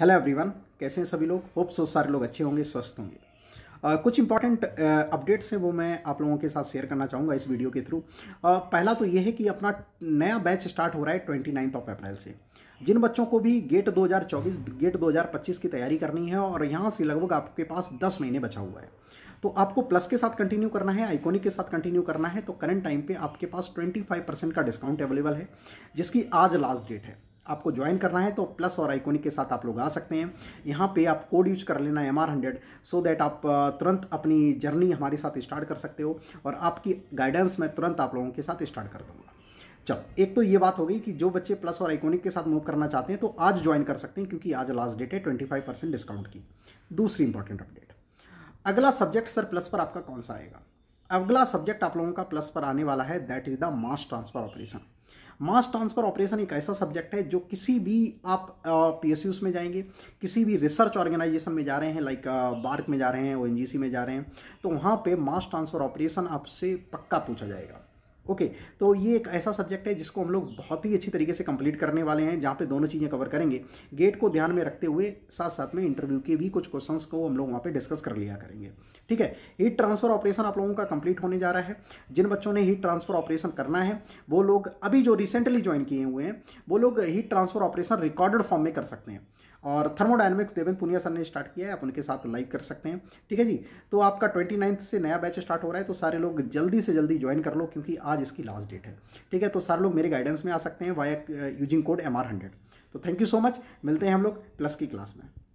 hello everyone कैसे हैं सभी लोग होप सो सारे लोग अच्छे होंगे स्वस्थ होंगे कुछ इंपॉर्टेंट अपडेट्स हैं वो मैं आप लोगों के साथ शेयर करना चाहूँगा इस वीडियो के थ्रू पहला तो ये है कि अपना नया बैच स्टार्ट हो रहा है ट्वेंटी नाइन्थ ऑफ अप्रैल से जिन बच्चों को भी गेट 2024 गेट 2025 की तैयारी करनी है और यहाँ से लगभग आपके पास दस महीने बचा हुआ है तो आपको प्लस के साथ कंटिन्यू करना है आइकोनिक के साथ कंटिन्यू करना है तो करंट टाइम पे आपके पास 25 परसेंट का डिस्काउंट अवेलेबल है जिसकी आज लास्ट डेट है आपको ज्वाइन करना है तो प्लस और आइकोनिक के साथ आप लोग आ सकते हैं यहाँ पे आप कोड यूज कर लेना M R hundred so that आप तुरंत अपनी जर्नी हमारे साथ स्टार्ट कर सकते हो और आपकी गाइडेंस मैं तुरंत आप लोगों के साथ स्टार्ट कर दूँगा चलो एक तो ये बात हो गई कि जो बच्चे प्लस और आइकोनिक के साथ मूव करना चाहते हैं तो आज ज्वाइन कर सकते हैं क्योंकि आज लास्ट डेट है ट्वेंटी फाइव परसेंट डिस्काउंट की दूसरी इंपॉर्टेंट अपडेट अगला सब्जेक्ट सर प्लस पर आपका कौन सा आएगा अगला सब्जेक्ट आप लोगों का प्लस पर आने वाला है that is the mass transfer operation mass transfer operation एक ऐसा सब्जेक्ट है जो किसी भी आप पी एस में जाएंगे किसी भी रिसर्च ऑर्गेनाइजेशन में जा रहे हैं लाइक बार्क में जा रहे हैं ओ में जा रहे हैं तो वहाँ पे मास ट्रांसफ़र ऑपरेशन आपसे पक्का पूछा जाएगा ओके okay, तो ये एक ऐसा सब्जेक्ट है जिसको हम लोग बहुत ही अच्छी तरीके से कंप्लीट करने वाले हैं जहाँ पे दोनों चीज़ें कवर करेंगे गेट को ध्यान में रखते हुए साथ साथ में इंटरव्यू के भी कुछ क्वेश्चंस को हम लोग वहाँ पे डिस्कस कर लिया करेंगे ठीक है हीट ट्रांसफर ऑपरेशन आप लोगों का कंप्लीट होने जा रहा है जिन बच्चों ने हीट ट्रांसफर ऑपरेशन करना है वो लोग अभी जो रिसेंटली ज्वाइन किए हुए हैं वो लोग heat transfer operation recorded form में कर सकते हैं और थर्मोडाइनमिक्स देवेंद पुनिया सर ने स्टार्ट किया है आप उनके साथ लाइव कर सकते हैं ठीक है जी तो आपका ट्वेंटी नाइन्थ से नया बैच स्टार्ट हो रहा है तो सारे लोग जल्दी से जल्दी ज्वाइन कर लो क्योंकि आज इसकी लास्ट डेट है ठीक है तो सारे लोग मेरे गाइडेंस में आ सकते हैं via using code M R hundred तो थैंक यू सो मच मिलते हैं हम लोग प्लस की क्लास में